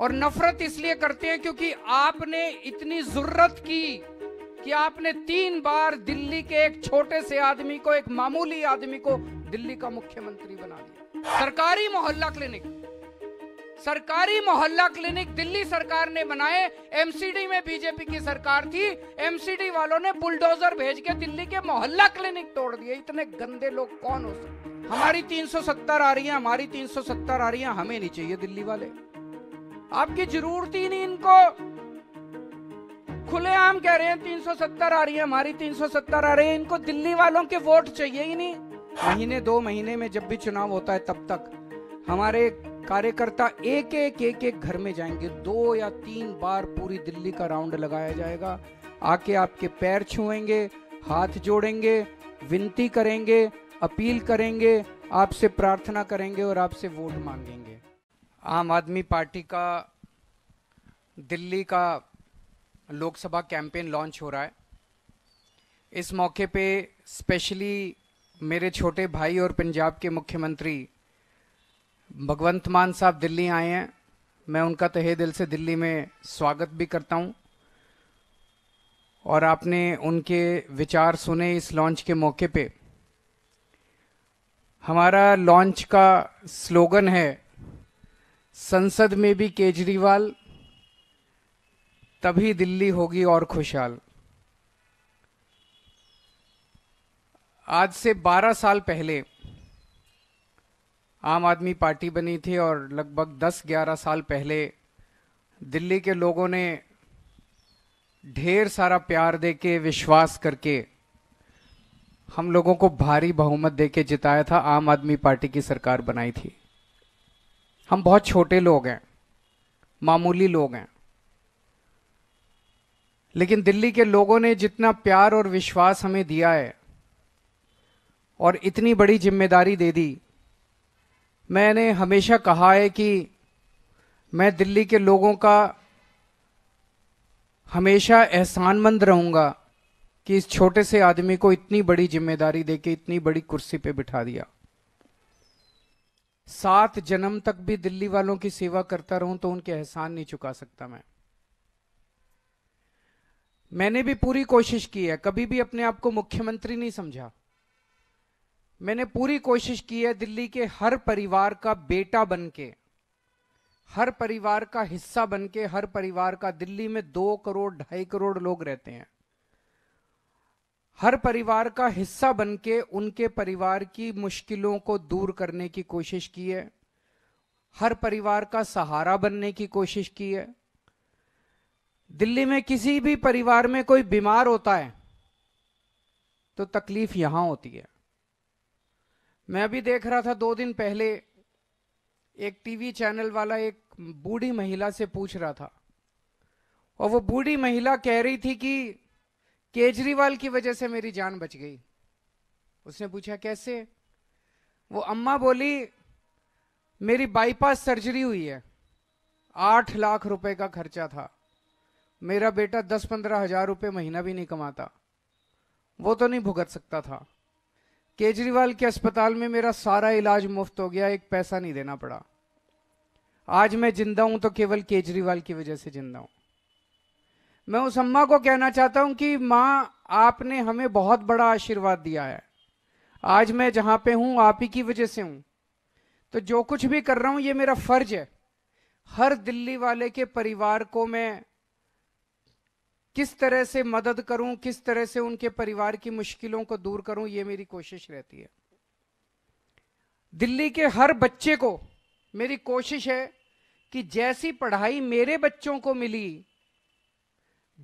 और नफरत इसलिए करते हैं क्योंकि आपने इतनी जरूरत की कि आपने तीन बार दिल्ली के एक छोटे से आदमी को एक मामूली आदमी को दिल्ली का मुख्यमंत्री बना दिया सरकारी मोहल्ला क्लिनिक सरकारी मोहल्ला क्लिनिक दिल्ली सरकार ने बनाए एमसीडी में बीजेपी की सरकार थी एमसीडी वालों ने बुलडोजर भेज के दिल्ली के मोहल्ला क्लिनिक तोड़ दिए इतने गंदे लोग कौन हो सकते हमारी 370 आ रही है हमारी 370 आ रही है हमें नहीं चाहिए दिल्ली वाले आपकी जरूरत ही नहीं इनको खुलेआम कह रहे हैं 370 आ रही है हमारी 370 आ रही है इनको दिल्ली वालों के वोट चाहिए ही नहीं महीने दो महीने में जब भी चुनाव होता है तब तक हमारे कार्यकर्ता एक एक एक एक घर में जाएंगे दो या तीन बार पूरी दिल्ली का राउंड लगाया जाएगा आके आपके पैर छुएंगे हाथ जोड़ेंगे विनती करेंगे अपील करेंगे आपसे प्रार्थना करेंगे और आपसे वोट मांगेंगे आम आदमी पार्टी का दिल्ली का लोकसभा कैंपेन लॉन्च हो रहा है इस मौके पे स्पेशली मेरे छोटे भाई और पंजाब के मुख्यमंत्री भगवंत मान साहब दिल्ली आए हैं मैं उनका तहे दिल से दिल्ली में स्वागत भी करता हूं और आपने उनके विचार सुने इस लॉन्च के मौके पे हमारा लॉन्च का स्लोगन है संसद में भी केजरीवाल तभी दिल्ली होगी और खुशहाल आज से 12 साल पहले आम आदमी पार्टी बनी थी और लगभग 10-11 साल पहले दिल्ली के लोगों ने ढेर सारा प्यार देके विश्वास करके हम लोगों को भारी बहुमत देके जिताया था आम आदमी पार्टी की सरकार बनाई थी हम बहुत छोटे लोग हैं मामूली लोग हैं लेकिन दिल्ली के लोगों ने जितना प्यार और विश्वास हमें दिया है और इतनी बड़ी जिम्मेदारी दे दी मैंने हमेशा कहा है कि मैं दिल्ली के लोगों का हमेशा एहसानमंद रहूंगा कि इस छोटे से आदमी को इतनी बड़ी जिम्मेदारी देके इतनी बड़ी कुर्सी पे बिठा दिया सात जन्म तक भी दिल्ली वालों की सेवा करता रहूं तो उनके एहसान नहीं चुका सकता मैं मैंने भी पूरी कोशिश की है कभी भी अपने आप को मुख्यमंत्री नहीं समझा मैंने पूरी कोशिश की है दिल्ली के हर परिवार का बेटा बन के हर परिवार का हिस्सा बन के हर परिवार का दिल्ली में दो करोड़ ढाई करोड़ लोग रहते हैं हर परिवार का हिस्सा बन के उनके परिवार की मुश्किलों को दूर करने की कोशिश की है हर परिवार का सहारा बनने की कोशिश की है दिल्ली में किसी भी परिवार में कोई बीमार होता है तो तकलीफ यहां होती है मैं अभी देख रहा था दो दिन पहले एक टीवी चैनल वाला एक बूढ़ी महिला से पूछ रहा था और वो बूढ़ी महिला कह रही थी कि केजरीवाल की वजह से मेरी जान बच गई उसने पूछा कैसे वो अम्मा बोली मेरी बाईपास सर्जरी हुई है आठ लाख रुपए का खर्चा था मेरा बेटा दस पंद्रह हजार रुपये महीना भी नहीं कमाता वो तो नहीं भुगत सकता था केजरीवाल के अस्पताल में मेरा सारा इलाज मुफ्त हो गया एक पैसा नहीं देना पड़ा आज मैं जिंदा हूं तो केवल केजरीवाल की वजह से जिंदा हूं मैं उस अम्मा को कहना चाहता हूं कि माँ आपने हमें बहुत बड़ा आशीर्वाद दिया है आज मैं जहां पे हूं आप ही की वजह से हूं तो जो कुछ भी कर रहा हूं ये मेरा फर्ज है हर दिल्ली वाले के परिवार को मैं किस तरह से मदद करूं किस तरह से उनके परिवार की मुश्किलों को दूर करूं ये मेरी कोशिश रहती है दिल्ली के हर बच्चे को मेरी कोशिश है कि जैसी पढ़ाई मेरे बच्चों को मिली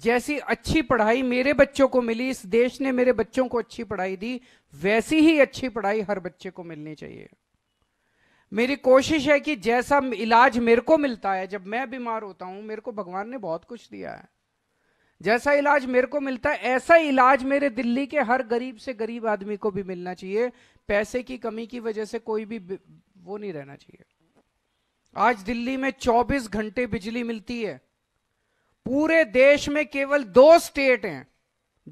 जैसी अच्छी पढ़ाई मेरे बच्चों को मिली इस देश ने मेरे बच्चों को अच्छी पढ़ाई दी वैसी ही अच्छी पढ़ाई हर बच्चे को मिलनी चाहिए मेरी कोशिश है कि जैसा इलाज मेरे को मिलता है जब मैं बीमार होता हूं मेरे को भगवान ने बहुत कुछ दिया है जैसा इलाज मेरे को मिलता है ऐसा इलाज मेरे दिल्ली के हर गरीब से गरीब आदमी को भी मिलना चाहिए पैसे की कमी की वजह से कोई भी वो नहीं रहना चाहिए आज दिल्ली में 24 घंटे बिजली मिलती है पूरे देश में केवल दो स्टेट हैं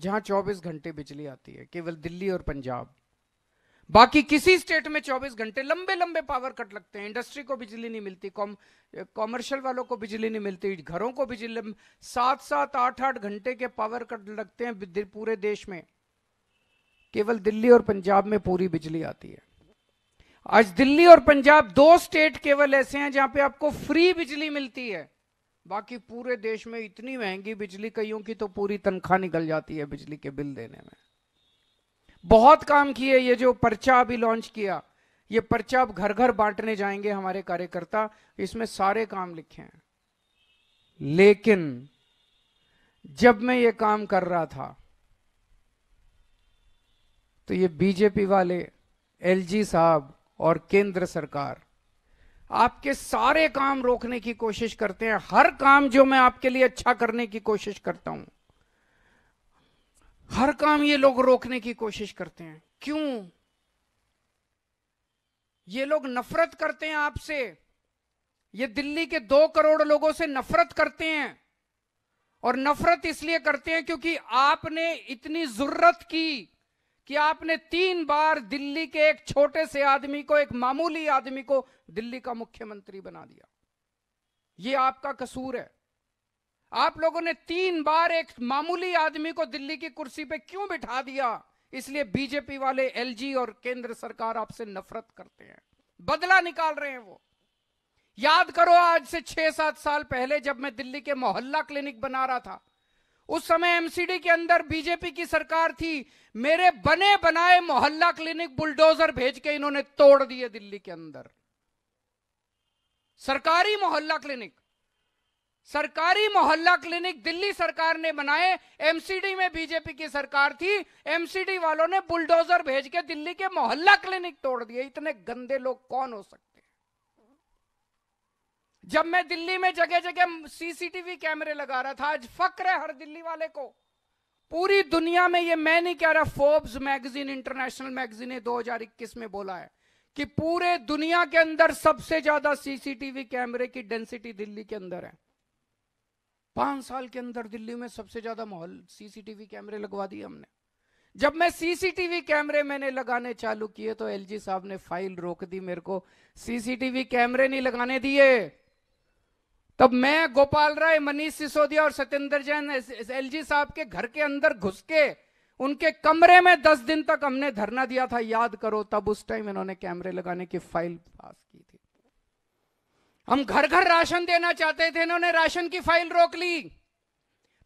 जहां 24 घंटे बिजली आती है केवल दिल्ली और पंजाब बाकी किसी स्टेट में 24 घंटे लंबे लंबे पावर कट लगते हैं इंडस्ट्री को बिजली नहीं मिलती कॉम कॉमर्शियल वालों को बिजली नहीं मिलती घरों को बिजली सात सात आठ आठ घंटे के पावर कट लगते हैं पूरे देश में केवल दिल्ली और पंजाब में पूरी बिजली आती है आज दिल्ली और पंजाब दो स्टेट केवल ऐसे हैं जहां पे आपको फ्री बिजली मिलती है बाकी पूरे देश में इतनी महंगी बिजली कईयों की तो पूरी तनख्वाह निकल जाती है बिजली के बिल देने में बहुत काम किए ये जो पर्चा अभी लॉन्च किया ये पर्चा अब घर घर बांटने जाएंगे हमारे कार्यकर्ता इसमें सारे काम लिखे हैं लेकिन जब मैं ये काम कर रहा था तो ये बीजेपी वाले एलजी साहब और केंद्र सरकार आपके सारे काम रोकने की कोशिश करते हैं हर काम जो मैं आपके लिए अच्छा करने की कोशिश करता हूं हर काम ये लोग रोकने की कोशिश करते हैं क्यों ये लोग नफरत करते हैं आपसे ये दिल्ली के दो करोड़ लोगों से नफरत करते हैं और नफरत इसलिए करते हैं क्योंकि आपने इतनी जरूरत की कि आपने तीन बार दिल्ली के एक छोटे से आदमी को एक मामूली आदमी को दिल्ली का मुख्यमंत्री बना दिया ये आपका कसूर है आप लोगों ने तीन बार एक मामूली आदमी को दिल्ली की कुर्सी पे क्यों बिठा दिया इसलिए बीजेपी वाले एलजी और केंद्र सरकार आपसे नफरत करते हैं बदला निकाल रहे हैं वो याद करो आज से छह सात साल पहले जब मैं दिल्ली के मोहल्ला क्लिनिक बना रहा था उस समय एमसीडी के अंदर बीजेपी की सरकार थी मेरे बने बनाए मोहल्ला क्लिनिक बुलडोजर भेज के इन्होंने तोड़ दिए दिल्ली के अंदर सरकारी मोहल्ला क्लिनिक सरकारी मोहल्ला क्लिनिक दिल्ली सरकार ने बनाए एमसीडी में बीजेपी की सरकार थी एमसीडी वालों ने बुलडोजर भेज के दिल्ली के मोहल्ला क्लिनिक तोड़ दिए इतने गंदे लोग कौन हो सकते जब मैं दिल्ली में जगह जगह सीसीटीवी कैमरे लगा रहा था आज फक्र है हर दिल्ली वाले को पूरी दुनिया में ये मैं नहीं कह रहा फोर्ब्स मैगजीन इंटरनेशनल मैगजीन ने 2021 में बोला है कि पूरे दुनिया के अंदर सबसे ज्यादा सीसीटीवी कैमरे की डेंसिटी दिल्ली के अंदर है पांच साल के अंदर दिल्ली में सबसे ज्यादा माहौल सीसीटीवी कैमरे लगवा दिए हमने जब मैं सीसीटीवी कैमरे मैंने लगाने चालू किए तो एलजी साहब ने फाइल रोक दी मेरे को सीसीटीवी कैमरे नहीं लगाने दिए तब मैं गोपाल राय मनीष सिसोदिया और सत्येंद्र जैन एल जी साहब के घर के अंदर घुस के उनके कमरे में दस दिन तक हमने धरना दिया था याद करो तब उस टाइम इन्होंने कैमरे लगाने की फाइल पास की थी हम घर घर राशन देना चाहते थे इन्होंने राशन की फाइल रोक ली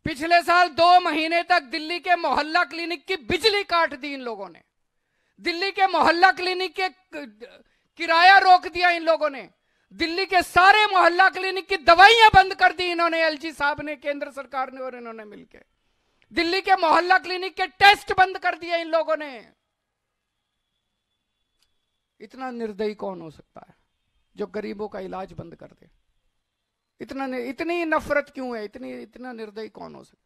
पिछले साल दो महीने तक दिल्ली के मोहल्ला क्लिनिक की बिजली काट दी इन लोगों ने दिल्ली के मोहल्ला क्लिनिक के किराया रोक दिया इन लोगों ने दिल्ली के सारे मोहल्ला क्लिनिक की दवाइयां बंद कर दी इन्होंने एलजी साहब ने केंद्र सरकार ने और इन्होंने मिलकर दिल्ली के मोहल्ला क्लिनिक के टेस्ट बंद कर दिए इन लोगों ने इतना निर्दयी कौन हो सकता है जो गरीबों का इलाज बंद कर दे इतना इतनी नफरत क्यों है इतनी इतना निर्दयी कौन हो सकता है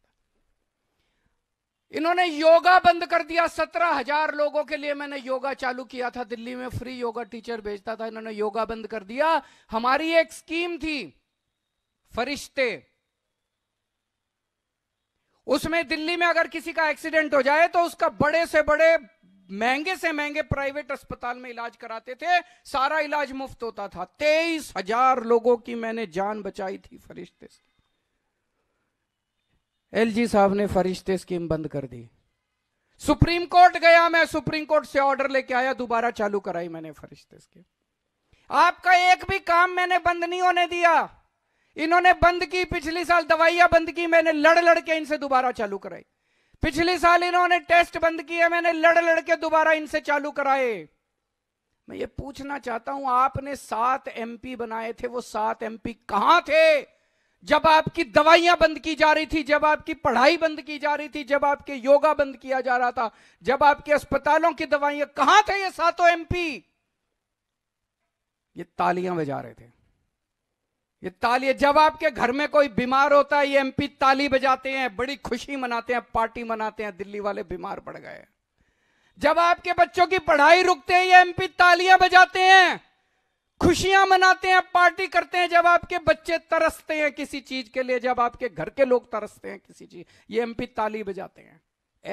इन्होंने योगा बंद कर दिया सत्रह हजार लोगों के लिए मैंने योगा चालू किया था दिल्ली में फ्री योगा टीचर भेजता था इन्होंने योगा बंद कर दिया हमारी एक स्कीम थी फरिश्ते उसमें दिल्ली में अगर किसी का एक्सीडेंट हो जाए तो उसका बड़े से बड़े महंगे से महंगे प्राइवेट अस्पताल में इलाज कराते थे सारा इलाज मुफ्त होता था तेईस हजार लोगों की मैंने जान बचाई थी फरिश्ते से एलजी साहब ने फरिश्ते स्कीम बंद कर दी सुप्रीम कोर्ट गया मैं सुप्रीम कोर्ट से ऑर्डर लेके आया दोबारा चालू कराई मैंने फरिश्ते स्कीम आपका एक भी काम मैंने बंद नहीं होने दिया इन्होंने बंद की पिछली साल दवाइयां बंद की मैंने लड़ लड़ के इनसे दोबारा चालू कराई पिछली साल इन्होंने टेस्ट बंद किए मैंने लड़ लड़ के दोबारा इनसे चालू कराए मैं ये पूछना चाहता हूं आपने सात एमपी बनाए थे वो सात एमपी कहां थे जब आपकी दवाइयां बंद की जा रही थी जब आपकी पढ़ाई बंद की जा रही थी जब आपके योगा बंद किया जा रहा था जब आपके अस्पतालों की दवाइयां कहां थे ये सातों एमपी ये तालियां बजा रहे थे ये तालियां जब आपके घर में कोई बीमार होता है ये एमपी ताली बजाते हैं बड़ी खुशी मनाते हैं पार्टी मनाते हैं दिल्ली वाले बीमार पड़ गए जब आपके बच्चों की पढ़ाई रुकते हैं ये एमपी तालियां बजाते हैं खुशियां मनाते हैं पार्टी करते हैं जब आपके बच्चे तरसते हैं किसी चीज के लिए जब आपके घर के लोग तरसते हैं किसी चीज ये एमपी ताली बजाते हैं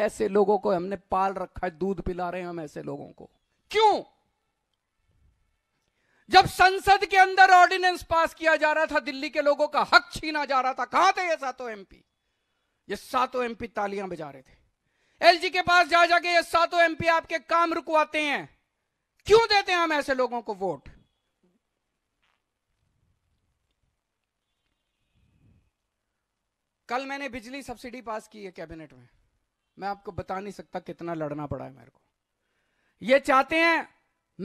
ऐसे लोगों को हमने पाल रखा है दूध पिला रहे हैं हम ऐसे लोगों को क्यों जब संसद के अंदर ऑर्डिनेंस पास किया जा रहा था दिल्ली के लोगों का हक छीना जा रहा था कहां थे ये सातों एमपी ये सातों एमपी तालियां बजा रहे थे एलजी के पास जा जाके ये सातों एमपी आपके काम रुकवाते हैं क्यों देते हैं हम ऐसे लोगों को वोट कल मैंने बिजली सब्सिडी पास की है कैबिनेट में मैं आपको बता नहीं सकता कितना लड़ना पड़ा है मेरे को ये चाहते हैं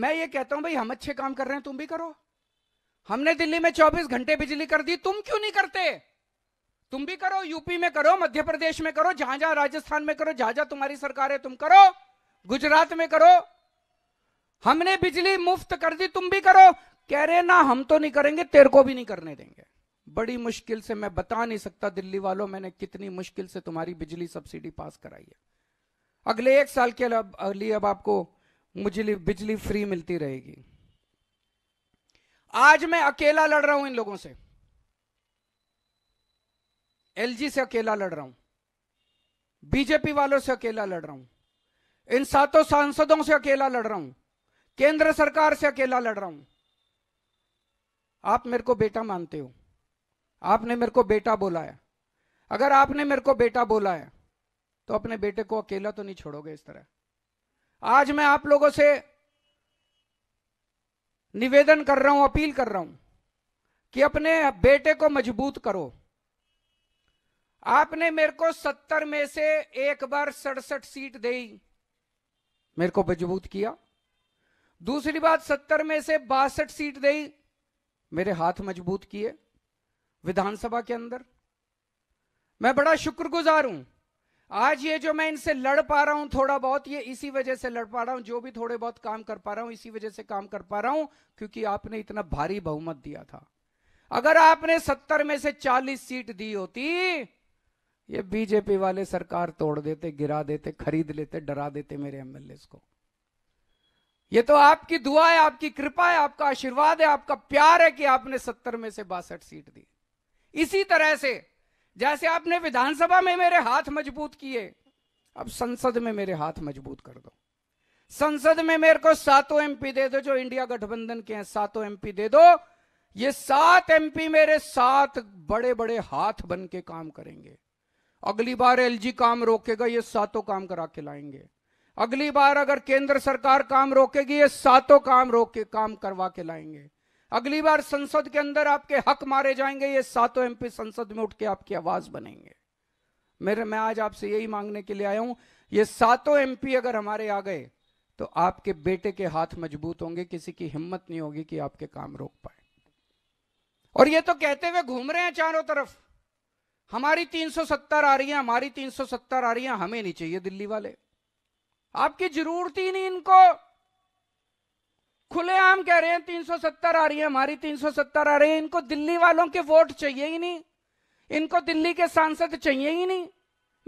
मैं ये कहता हूं भाई हम अच्छे काम कर रहे हैं तुम भी करो हमने दिल्ली में 24 घंटे बिजली कर दी तुम क्यों नहीं करते तुम भी करो यूपी में करो मध्य प्रदेश में करो जहां जहां राजस्थान में करो जहां जहां तुम्हारी सरकार है तुम करो गुजरात में करो हमने बिजली मुफ्त कर दी तुम भी करो कह रहे ना हम तो नहीं करेंगे तेरे को भी नहीं करने देंगे बड़ी मुश्किल से मैं बता नहीं सकता दिल्ली वालों मैंने कितनी मुश्किल से तुम्हारी बिजली सब्सिडी पास कराई है अगले एक साल के लिए अब आपको मुझे बिजली फ्री मिलती रहेगी आज मैं अकेला लड़ रहा हूं इन लोगों से एलजी से अकेला लड़ रहा हूं बीजेपी वालों से अकेला लड़ रहा हूं इन सातों सांसदों से अकेला लड़ रहा हूं केंद्र सरकार से अकेला लड़ रहा हूं आप मेरे को बेटा मानते हो आपने मेरे को बेटा बोलाया अगर आपने मेरे को बेटा बोलाया तो अपने बेटे को अकेला तो नहीं छोड़ोगे इस तरह आज मैं आप लोगों से निवेदन कर रहा हूं अपील कर रहा हूं कि अपने बेटे को मजबूत करो आपने मेरे को सत्तर में से एक बार सड़सठ सीट दी मेरे को मजबूत किया दूसरी बात सत्तर में से बासठ सीट दी मेरे हाथ मजबूत किए विधानसभा के अंदर मैं बड़ा शुक्रगुजार हूं आज ये जो मैं इनसे लड़ पा रहा हूं थोड़ा बहुत ये इसी वजह से लड़ पा रहा हूं जो भी थोड़े बहुत काम कर पा रहा हूं इसी वजह से काम कर पा रहा हूं क्योंकि आपने इतना भारी बहुमत दिया था अगर आपने सत्तर में से चालीस सीट दी होती ये बीजेपी वाले सरकार तोड़ देते गिरा देते खरीद लेते डरा देते मेरे एमएलए को ये तो आपकी दुआ है आपकी कृपा है आपका आशीर्वाद है आपका प्यार है कि आपने सत्तर में से बासठ सीट दी इसी तरह से जैसे आपने विधानसभा में मेरे हाथ मजबूत किए अब संसद में मेरे हाथ मजबूत कर दो संसद में मेरे को सातों एमपी दे दो जो इंडिया गठबंधन के हैं सातों एमपी दे दो ये सात एमपी मेरे सात बड़े बड़े हाथ बन के काम करेंगे अगली बार एलजी काम रोकेगा ये सातों काम करा के लाएंगे अगली बार अगर केंद्र सरकार काम रोकेगी ये सातों काम रोके काम करवा के लाएंगे अगली बार संसद के अंदर आपके हक मारे जाएंगे ये सातों एमपी संसद में उठ के आपकी आवाज बनेंगे मेरे मैं आज आपसे यही मांगने के लिए आया हूं ये सातों एमपी अगर हमारे आ गए तो आपके बेटे के हाथ मजबूत होंगे किसी की हिम्मत नहीं होगी कि आपके काम रोक पाए और ये तो कहते हुए घूम रहे हैं चारों तरफ हमारी 370 आ रही है हमारी 370 आ रही है हमें नहीं चाहिए दिल्ली वाले आपकी जरूरत ही नहीं इनको खुलेआम कह रहे हैं 370 आ रही है हमारी 370 आ रही है इनको दिल्ली वालों के वोट चाहिए ही नहीं इनको दिल्ली के सांसद चाहिए ही नहीं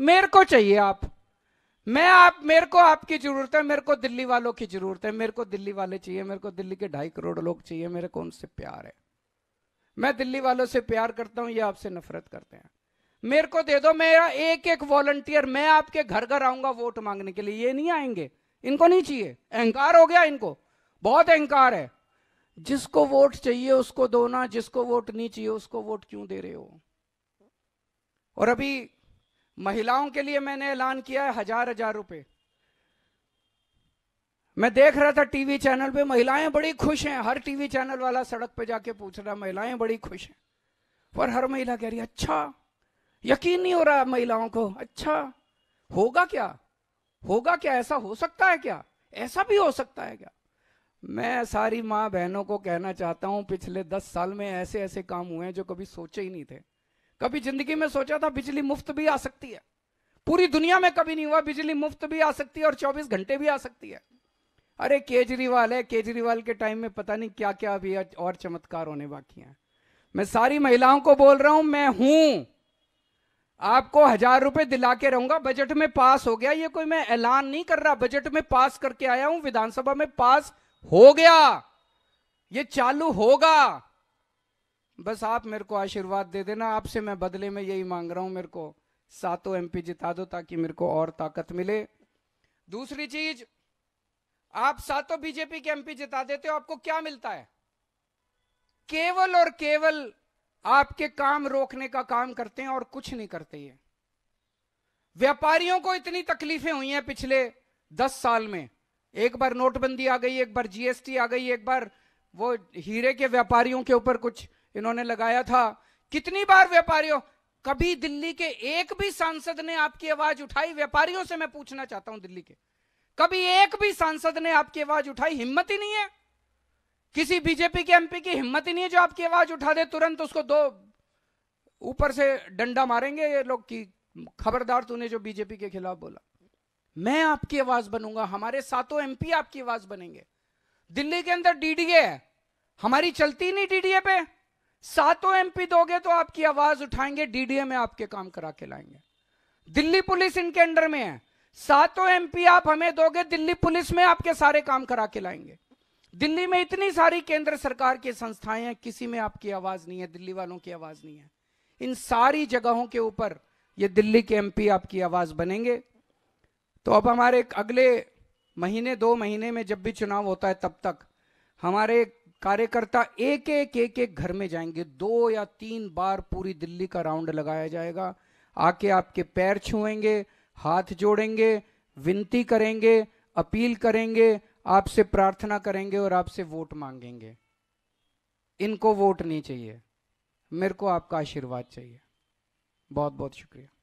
मेरे को चाहिए आप मैं आप मेरे को आपकी जरूरत है मेरे को दिल्ली वालों की जरूरत है मेरे को दिल्ली वाले चाहिए मेरे को दिल्ली के ढाई करोड़ लोग चाहिए मेरे को उनसे प्यार है मैं दिल्ली वालों से प्यार करता हूं ये आपसे नफरत करते हैं मेरे को दे दो मेरा एक एक वॉलंटियर मैं आपके घर घर आऊंगा वोट मांगने के लिए ये नहीं आएंगे इनको नहीं चाहिए अहंकार हो गया इनको बहुत अहंकार है जिसको वोट चाहिए उसको दो ना जिसको वोट नहीं चाहिए उसको वोट क्यों दे रहे हो और अभी महिलाओं के लिए मैंने ऐलान किया है हजार हजार रुपए मैं देख रहा था टीवी चैनल पे महिलाएं बड़ी खुश हैं हर टीवी चैनल वाला सड़क पे जाके पूछ रहा महिलाएं बड़ी खुश हैं पर हर महिला कह रही अच्छा यकीन नहीं हो रहा महिलाओं को अच्छा होगा क्या होगा क्या ऐसा हो सकता है क्या ऐसा भी हो सकता है क्या मैं सारी माँ बहनों को कहना चाहता हूँ पिछले दस साल में ऐसे ऐसे काम हुए हैं जो कभी सोचे ही नहीं थे कभी जिंदगी में सोचा था बिजली मुफ्त भी आ सकती है पूरी दुनिया में कभी नहीं हुआ बिजली मुफ्त भी आ सकती है और 24 घंटे भी आ सकती है अरे केजरीवाल है केजरीवाल के टाइम में पता नहीं क्या क्या अभी और चमत्कार होने बाकी हैं मैं सारी महिलाओं को बोल रहा हूं मैं हूं आपको हजार रुपए दिला के रहूंगा बजट में पास हो गया ये कोई मैं ऐलान नहीं कर रहा बजट में पास करके आया हूं विधानसभा में पास हो गया ये चालू होगा बस आप मेरे को आशीर्वाद दे देना आपसे मैं बदले में यही मांग रहा हूं मेरे को सातों एमपी जिता दो ताकि मेरे को और ताकत मिले दूसरी चीज आप सातों बीजेपी के एमपी जिता देते हो आपको क्या मिलता है केवल और केवल आपके काम रोकने का काम करते हैं और कुछ नहीं करते ये व्यापारियों को इतनी तकलीफें हुई हैं पिछले दस साल में एक बार नोटबंदी आ गई एक बार जीएसटी आ गई एक बार वो हीरे के व्यापारियों के ऊपर कुछ इन्होंने लगाया था कितनी बार व्यापारियों कभी दिल्ली के एक भी सांसद ने आपकी आवाज उठाई व्यापारियों से मैं पूछना चाहता हूं दिल्ली के कभी एक भी सांसद ने आपकी आवाज उठाई हिम्मत ही नहीं है किसी बीजेपी के एमपी की हिम्मत ही नहीं है जो आपकी आवाज उठा दे तुरंत उसको दो ऊपर से डंडा मारेंगे ये लोग की खबरदार तूने जो बीजेपी के खिलाफ बोला मैं आपकी आवाज बनूंगा हमारे सातों एमपी आपकी आवाज बनेंगे दिल्ली के अंदर डीडीए है हमारी चलती नहीं डीडीए पे सातों एमपी दोगे तो आपकी आवाज उठाएंगे डीडीए में आपके काम करा के लाएंगे दिल्ली पुलिस इनके अंडर में है सातों एमपी आप हमें दोगे दिल्ली पुलिस में आपके सारे काम करा के लाएंगे दिल्ली में इतनी सारी केंद्र सरकार की संस्थाएं हैं किसी में आपकी आवाज नहीं है दिल्ली वालों की आवाज नहीं है इन सारी जगहों के ऊपर ये दिल्ली के एमपी आपकी आवाज बनेंगे तो अब हमारे अगले महीने दो महीने में जब भी चुनाव होता है तब तक हमारे कार्यकर्ता एक एक एक एक घर में जाएंगे दो या तीन बार पूरी दिल्ली का राउंड लगाया जाएगा आके आपके पैर छुएंगे हाथ जोड़ेंगे विनती करेंगे अपील करेंगे आपसे प्रार्थना करेंगे और आपसे वोट मांगेंगे इनको वोट नहीं चाहिए मेरे को आपका आशीर्वाद चाहिए बहुत बहुत शुक्रिया